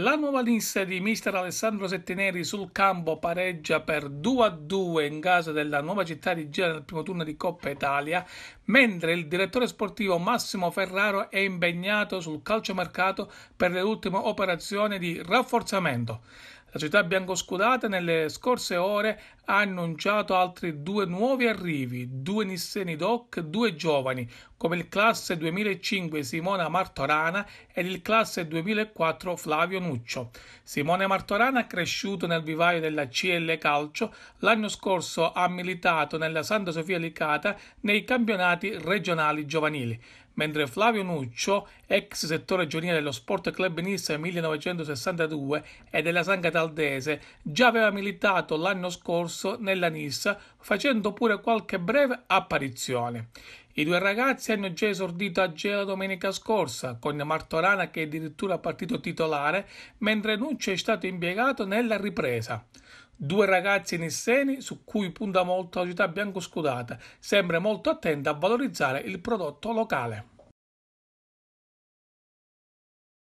La nuova lista di mister Alessandro Settineri sul campo pareggia per 2-2 in casa della nuova città di Gira nel primo turno di Coppa Italia, mentre il direttore sportivo Massimo Ferraro è impegnato sul calciomercato per le ultime operazioni di rafforzamento. La città biancoscudata nelle scorse ore ha annunciato altri due nuovi arrivi, due Nisseni Doc, due giovani, come il classe 2005 Simona Martorana ed il classe 2004 Flavio Nuccio. Simone Martorana, cresciuto nel vivaio della CL Calcio, l'anno scorso ha militato nella Santa Sofia Licata nei campionati regionali giovanili mentre Flavio Nuccio, ex settore giovanile dello Sport Club Nissa 1962 e della Sanga Taldese, già aveva militato l'anno scorso nella Nissa, facendo pure qualche breve apparizione. I due ragazzi hanno già esordito a Gela domenica scorsa, con Martorana che è addirittura partito titolare, mentre Nuccio è stato impiegato nella ripresa. Due ragazzi nisseni su cui punta molto la città bianco biancoscudata, sempre molto attenta a valorizzare il prodotto locale.